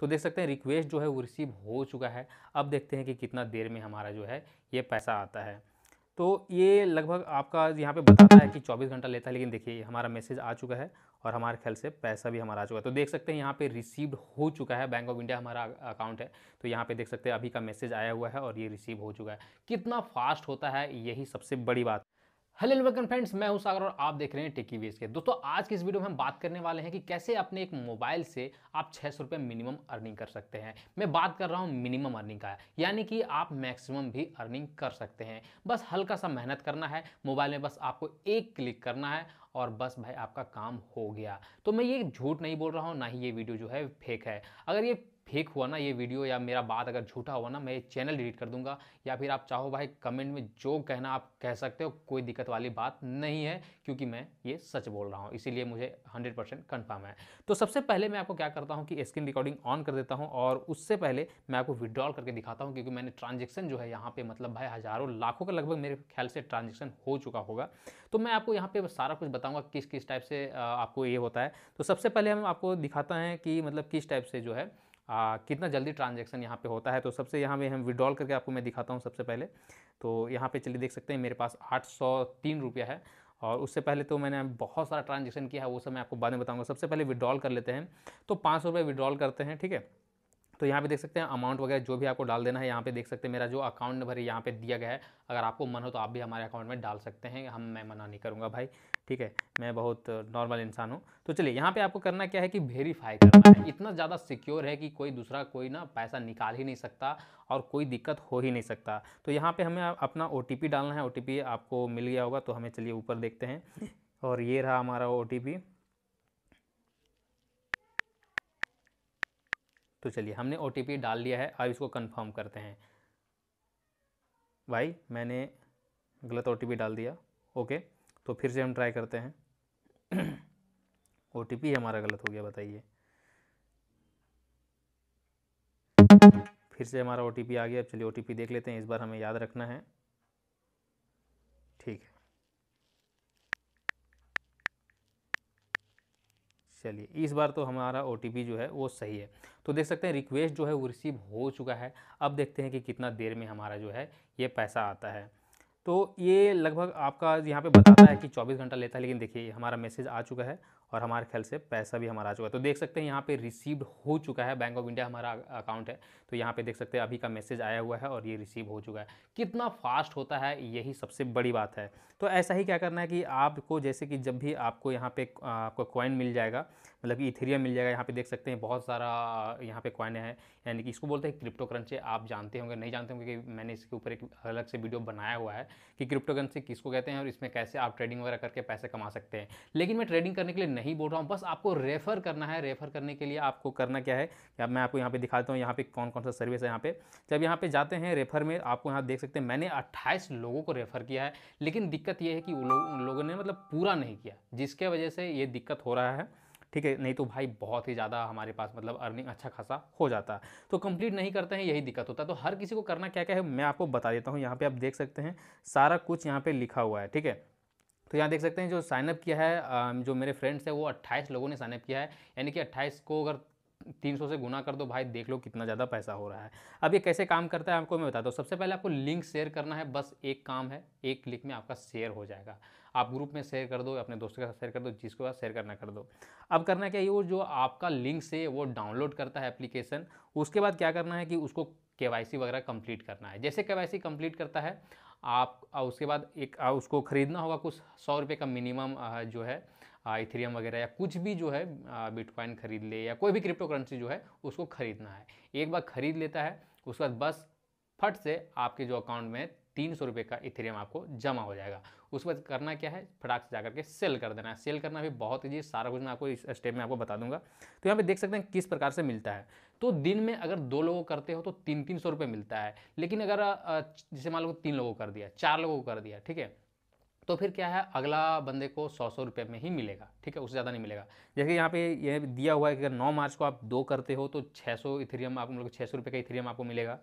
तो देख सकते हैं रिक्वेस्ट जो है वो रिसीव हो चुका है अब देखते हैं कि कितना देर में हमारा जो है ये पैसा आता है तो ये लगभग आपका यहाँ पे बताता है कि 24 घंटा लेता है लेकिन देखिए हमारा मैसेज आ चुका है और हमारे ख्याल से पैसा भी हमारा आ चुका है तो देख सकते हैं यहाँ पे रिसीव्ड हो चुका है बैंक ऑफ इंडिया हमारा अकाउंट है तो यहाँ पे देख सकते हैं अभी का मैसेज आया हुआ है और ये रिसीव हो चुका है कितना फास्ट होता है यही सबसे बड़ी बात हेलो वेलकम फ्रेंड्स मैं हूं सागर और आप देख रहे हैं टेकी वेज के दोस्तों आज के इस वीडियो में हम बात करने वाले हैं कि कैसे अपने एक मोबाइल से आप छः सौ रुपये मिनिमम अर्निंग कर सकते हैं मैं बात कर रहा हूं मिनिमम अर्निंग का यानी कि आप मैक्सिमम भी अर्निंग कर सकते हैं बस हल्का सा मेहनत करना है मोबाइल में बस आपको एक क्लिक करना है और बस भाई आपका काम हो गया तो मैं ये झूठ नहीं बोल रहा हूँ ना ही ये वीडियो जो है फेक है अगर ये फेक हुआ ना ये वीडियो या मेरा बात अगर झूठा हुआ ना मैं ये चैनल डिलीट कर दूंगा या फिर आप चाहो भाई कमेंट में जो कहना आप कह सकते हो कोई दिक्कत वाली बात नहीं है क्योंकि मैं ये सच बोल रहा हूँ इसीलिए मुझे हंड्रेड परसेंट कन्फर्म है तो सबसे पहले मैं आपको क्या करता हूँ कि स्क्रीन रिकॉर्डिंग ऑन कर देता हूँ और उससे पहले मैं आपको विड्रॉल करके दिखाता हूँ क्योंकि मैंने ट्रांजेक्शन जो है यहाँ पर मतलब भाई हज़ारों लाखों का लगभग मेरे ख्याल से ट्रांजेक्शन हो चुका होगा तो मैं आपको यहाँ पर सारा कुछ बताऊँगा किस किस टाइप से आपको ये होता है तो सबसे पहले हम आपको दिखाता है कि मतलब किस टाइप से जो है आ, कितना जल्दी ट्रांजेक्शन यहाँ पे होता है तो सबसे यहाँ पे हम विड्रॉल करके आपको मैं दिखाता हूँ सबसे पहले तो यहाँ पे चलिए देख सकते हैं मेरे पास आठ सौ तीन रुपया है और उससे पहले तो मैंने बहुत सारा ट्रांजेक्शन किया है वो सब मैं आपको बाद में बताऊँगा सबसे पहले विड्रॉल कर लेते हैं तो पाँच सौ रुपये विड्रॉल करते हैं ठीक है तो यहाँ पे देख सकते हैं अमाउंट वगैरह जो भी आपको डाल देना है यहाँ पे देख सकते हैं मेरा जो अकाउंट नंबर है यहाँ पे दिया गया है अगर आपको मन हो तो आप भी हमारे अकाउंट में डाल सकते हैं हम मैं मना नहीं करूँगा भाई ठीक है मैं बहुत नॉर्मल इंसान हूँ तो चलिए यहाँ पे आपको करना क्या है कि वेरीफाई करना है इतना ज़्यादा सिक्योर है कि कोई दूसरा कोई ना पैसा निकाल ही नहीं सकता और कोई दिक्कत हो ही नहीं सकता तो यहाँ पर हमें अपना ओ डालना है ओ आपको मिल गया होगा तो हमें चलिए ऊपर देखते हैं और ये रहा हमारा ओ तो चलिए हमने ओ डाल लिया है अब इसको कन्फर्म करते हैं भाई मैंने गलत ओ डाल दिया ओके तो फिर से हम ट्राई करते हैं ओ हमारा गलत हो गया बताइए फिर से हमारा ओ आ गया अब चलिए ओ देख लेते हैं इस बार हमें याद रखना है ठीक है चलिए इस बार तो हमारा ओ जो है वो सही है तो देख सकते हैं रिक्वेस्ट जो है वो रिसीव हो चुका है अब देखते हैं कि कितना देर में हमारा जो है ये पैसा आता है तो ये लगभग आपका यहाँ पे बताता है कि 24 घंटा लेता है लेकिन देखिए हमारा मैसेज आ चुका है और हमारे ख्याल से पैसा भी हमारा आ चुका है तो देख सकते हैं यहाँ पे रिसीव्ड हो चुका है बैंक ऑफ इंडिया हमारा अकाउंट है तो यहाँ पे देख सकते हैं अभी का मैसेज आया हुआ है और ये रिसीव हो चुका है कितना फास्ट होता है यही सबसे बड़ी बात है तो ऐसा ही क्या करना है कि आपको जैसे कि जब भी आपको यहाँ पे आपको कॉइन मिल जाएगा मतलब कि इथेरियम मिल जाएगा यहाँ पे देख सकते हैं बहुत सारा यहाँ पे कॉइन है यानी कि इसको बोलते हैं क्रिप्टो करेंसी आप जानते होंगे नहीं जानते होंगे कि मैंने इसके ऊपर एक अलग से वीडियो बनाया हुआ है कि क्रिप्टो करेंसी किसको कहते हैं और इसमें कैसे आप ट्रेडिंग वगैरह करके पैसे कमा सकते हैं लेकिन मैं ट्रेडिंग करने के लिए नहीं बोल रहा हूँ बस आपको रेफ़र करना है रेफ़र करने के लिए आपको करना क्या है कि मैं आपको यहाँ पे दिखाता हूँ यहाँ पे कौन कौन सा सर्विस है यहाँ पे जब तो यहाँ पे जाते हैं रेफ़र में आपको यहाँ देख सकते हैं मैंने 28 लोगों को रेफ़र किया है लेकिन दिक्कत ये है कि उन लोगों ने मतलब पूरा नहीं किया जिसके वजह से ये दिक्कत हो रहा है ठीक है नहीं तो भाई बहुत ही ज़्यादा हमारे पास मतलब अर्निंग अच्छा खासा हो जाता है तो कंप्लीट नहीं करते हैं यही दिक्कत होता है तो हर किसी को करना क्या क्या है मैं आपको बता देता हूँ यहाँ पे आप देख सकते हैं सारा कुछ यहाँ पे लिखा हुआ है ठीक है तो यहाँ देख सकते हैं जो साइनअप किया है जो मेरे फ्रेंड्स हैं वो अट्ठाईस लोगों ने साइनअप किया है यानी कि अट्ठाईस को अगर तीन सौ से गुना कर दो भाई देख लो कितना ज़्यादा पैसा हो रहा है अब ये कैसे काम करता है आपको मैं बताता हूँ सबसे पहले आपको लिंक शेयर करना है बस एक काम है एक क्लिक में आपका शेयर हो जाएगा आप ग्रुप में शेयर कर दो अपने दोस्तों के साथ शेयर कर दो जिसके साथ शेयर करना कर दो अब करना क्या है वो जो आपका लिंक से वो डाउनलोड करता है एप्लीकेशन उसके बाद क्या करना है कि उसको के वगैरह कंप्लीट करना है जैसे के कंप्लीट करता है आप उसके बाद एक उसको ख़रीदना होगा कुछ सौ रुपये का मिनिमम जो है इथेरियम वगैरह या कुछ भी जो है बिटकॉइन खरीद ले या कोई भी क्रिप्टो करेंसी जो है उसको खरीदना है एक बार खरीद लेता है उसके बाद बस फट से आपके जो अकाउंट में तीन सौ रुपये का इथेरियम आपको जमा हो जाएगा उस बाद करना क्या है फटाक से जाकर के सेल कर देना है सेल करना भी बहुत ईजी सारा कुछ मैं आपको इस स्टेप में आपको बता दूंगा तो यहाँ पे देख सकते हैं किस प्रकार से मिलता है तो दिन में अगर दो लोगों करते हो तो तीन तीन सौ रुपये मिलता है लेकिन अगर जैसे मान लो तीन लोगों कर दिया चार लोगों को कर दिया ठीक है तो फिर क्या है अगला बंदे को सौ सौ रुपये में ही मिलेगा ठीक है उससे ज़्यादा नहीं मिलेगा जैसे यहाँ पे ये दिया हुआ है कि अगर नौ मार्च को आप दो करते हो तो छः सौ इथेरियम आपको मतलब छः सौ रुपये का इथेरियम आपको मिलेगा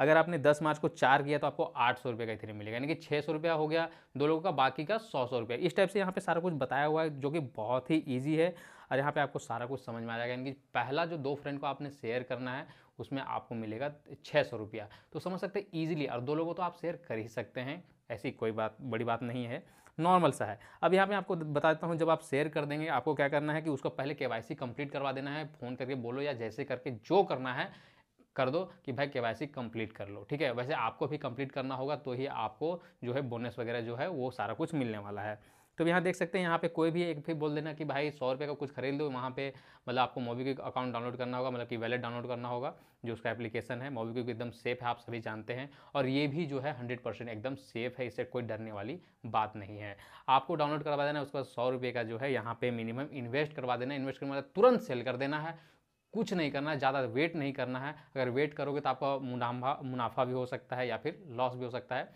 अगर आपने दस मार्च को चार किया तो आपको आठ सौ रुपये का इथेरियम मिलेगा यानी कि छः सौ रुपया हो गया दो लोगों का बाकी का सौ सौ रुपया इस टाइप से यहाँ पे सारा कुछ बताया हुआ है जो कि बहुत ही ईजी है और यहाँ पे आपको सारा कुछ समझ में आ जाएगा यानी कि पहला जो दो फ्रेंड को आपने शेयर करना है उसमें आपको मिलेगा छः सौ रुपया तो समझ सकते हैं ईजिली और दो लोगों तो आप शेयर कर ही सकते हैं ऐसी कोई बात बड़ी बात नहीं है नॉर्मल सा है अब यहाँ पे आपको बता देता हूँ जब आप शेयर कर देंगे आपको क्या करना है कि उसको पहले के वाई कंप्लीट करवा देना है फ़ोन करके बोलो या जैसे करके जो करना है कर दो कि भाई के कंप्लीट कर लो ठीक है वैसे आपको भी कंप्लीट करना होगा तो ही आपको जो है बोनस वगैरह जो है वो सारा कुछ मिलने वाला है तो यहाँ देख सकते हैं यहाँ पे कोई भी एक फिर बोल देना कि भाई सौ रुपये का कुछ खरीद लो वहाँ पे मतलब आपको मोबीक्विक अकाउंट डाउनलोड करना होगा मतलब कि वैलेट डाउनलोड करना होगा जो उसका एप्लीकेशन है मोबीक्विक एकदम सेफ है आप सभी जानते हैं और ये भी जो है हंड्रेड परसेंट एकदम सेफ है इससे कोई डरने वाली बात नहीं है आपको डाउनलोड करवा देना है उसके बाद सौ रुपये का जो है यहाँ पे मिनिमम इन्वेस्ट करवा देना इन्वेस्ट करने वाला तुरंत सेल कर देना है कुछ नहीं करना है ज़्यादा वेट नहीं करना है अगर वेट करोगे तो आपका मुनाफा मुनाफा भी हो सकता है या फिर लॉस भी हो सकता है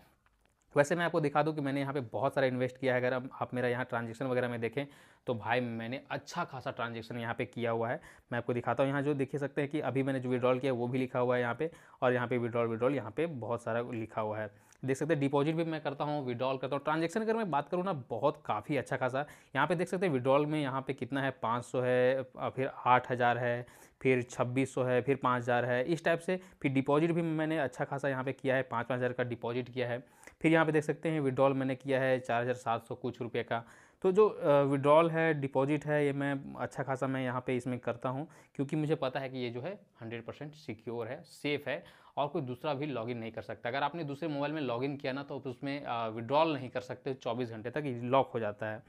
वैसे मैं आपको दिखा दूं कि मैंने यहाँ पे बहुत सारा इन्वेस्ट किया है अगर आप मेरा यहाँ ट्रांजेक्शन वगैरह में देखें तो भाई मैंने अच्छा खासा ट्रांजेक्शन यहाँ पे किया हुआ है मैं आपको दिखाता हूँ यहाँ जो देख सकते हैं कि अभी मैंने जो विड्रॉल किया वो भी लिखा हुआ है यहाँ पे और यहाँ पे विड्रॉल विड्रॉल यहाँ पे बहुत सारा लिखा हुआ है देख सकते हैं डिपॉजिट भी मैं करता हूँ विड्रॉल करता हूँ ट्रांजेक्शन अगर मैं बात करूँ ना बहुत काफ़ी अच्छा खासा यहाँ पे देख सकते हैं विड्रॉल में यहाँ पे कितना है 500 है फिर 8000 है फिर 2600 है फिर 5000 है इस टाइप से फिर डिपॉजिट भी मैंने अच्छा खासा यहाँ पे किया है पाँच पाँच हज़ार का डिपॉजिट किया है फिर यहाँ पे देख सकते हैं विड्रॉल मैंने किया है चार हज़ार सात सौ कुछ रुपये का तो जो विड्रॉल है डिपॉजिट है ये मैं अच्छा खासा मैं यहाँ पे इसमें करता हूँ क्योंकि मुझे पता है कि ये जो है हंड्रेड परसेंट सिक्योर है सेफ़ है और कोई दूसरा भी लॉगिन नहीं कर सकता अगर आपने दूसरे मोबाइल में लॉगिन किया ना तो उसमें विड्रॉल नहीं कर सकते चौबीस घंटे तक लॉक हो जाता है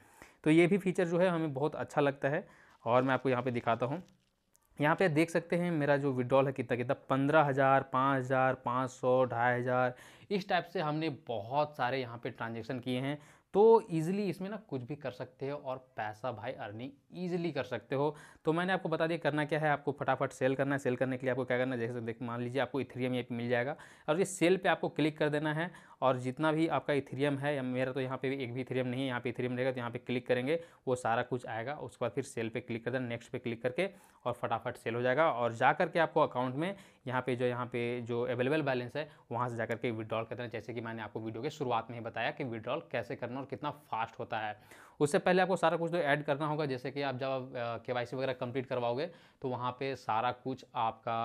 तो ये भी फीचर जो है हमें बहुत अच्छा लगता है और मैं आपको यहाँ पर दिखाता हूँ यहाँ पे देख सकते हैं मेरा जो विड्रॉल है कितना कितना पंद्रह हज़ार पाँच हज़ार पाँच सौ ढाई हज़ार इस टाइप से हमने बहुत सारे यहाँ पे ट्रांजेक्शन किए हैं तो ईजिली इसमें ना कुछ भी कर सकते हो और पैसा भाई अर्निंग ईजिली कर सकते हो तो मैंने आपको बता दिया करना क्या है आपको फटाफट सेल करना है सेल करने के लिए आपको क्या करना है जैसे देख मान लीजिए आपको इथेरियम ये मिल जाएगा और ये सेल पे आपको क्लिक कर देना है और जितना भी आपका इथेरियम है मेरा तो यहाँ पे भी एक भी इथेरियम नहीं है यहाँ पे इथेरियम रहेगा तो यहाँ पे क्लिक करेंगे वो सारा कुछ आएगा उसके बाद फिर सेल पे क्लिक कर देना नेक्स्ट पे क्लिक करके और फटाफट सेल हो जाएगा और जा करके आपको अकाउंट में यहाँ पे जो यहाँ पे जो अवेलेबल बैलेंस है वहाँ से जा करके विड्रॉल कर देना जैसे कि मैंने आपको वीडियो के शुरुआत में ही बताया कि विड्रॉल कैसे करना और कितना फास्ट होता है उससे पहले आपको सारा कुछ तो ऐड करना होगा जैसे कि आप जब के वाई वगैरह कंप्लीट करवाओगे तो वहाँ पे सारा कुछ आपका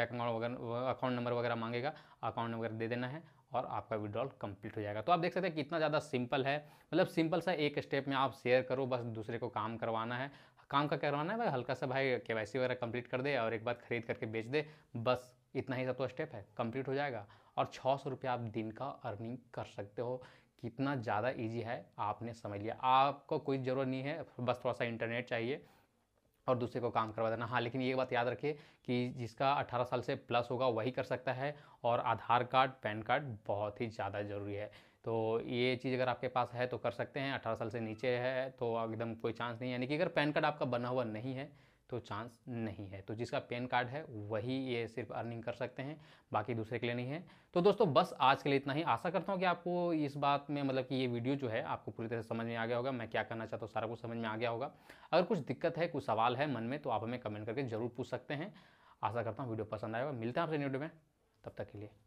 बैंक अकाउंट वगैरह अकाउंट नंबर वगैरह मांगेगा अकाउंट नंबर दे देना है और आपका विड्रॉल कंप्लीट हो जाएगा तो आप देख सकते हैं कितना ज़्यादा सिंपल है मतलब सिंपल सा एक स्टेप में आप शेयर करो बस दूसरे को काम करवाना है काम का करवाना है भाई हल्का सा भाई के वगैरह कंप्लीट कर दे और एक बार खरीद करके बेच दे बस इतना ही सब तो स्टेप है कंप्लीट हो जाएगा और छः सौ रुपये आप दिन का अर्निंग कर सकते हो कितना ज़्यादा इजी है आपने समझ लिया आपको कोई ज़रूरत नहीं है बस थोड़ा सा इंटरनेट चाहिए और दूसरे को काम करवा देना हाँ लेकिन ये बात याद रखिए कि जिसका 18 साल से प्लस होगा वही कर सकता है और आधार कार्ड पैन कार्ड बहुत ही ज़्यादा ज़रूरी है तो ये चीज़ अगर आपके पास है तो कर सकते हैं 18 साल से नीचे है तो एकदम कोई चांस नहीं है यानी कि अगर पैन कार्ड आपका बना हुआ नहीं है तो चांस नहीं है तो जिसका पेन कार्ड है वही ये सिर्फ अर्निंग कर सकते हैं बाकी दूसरे के लिए नहीं है तो दोस्तों बस आज के लिए इतना ही आशा करता हूँ कि आपको इस बात में मतलब कि ये वीडियो जो है आपको पूरी तरह समझ में आ गया होगा मैं क्या करना चाहता हूँ सारा कुछ समझ में आ गया होगा अगर कुछ दिक्कत है कुछ सवाल है मन में तो आप हमें कमेंट करके जरूर पूछ सकते हैं आशा करता हूँ वीडियो पसंद आएगा मिलते हैं आपसे वीडियो में तब तक के लिए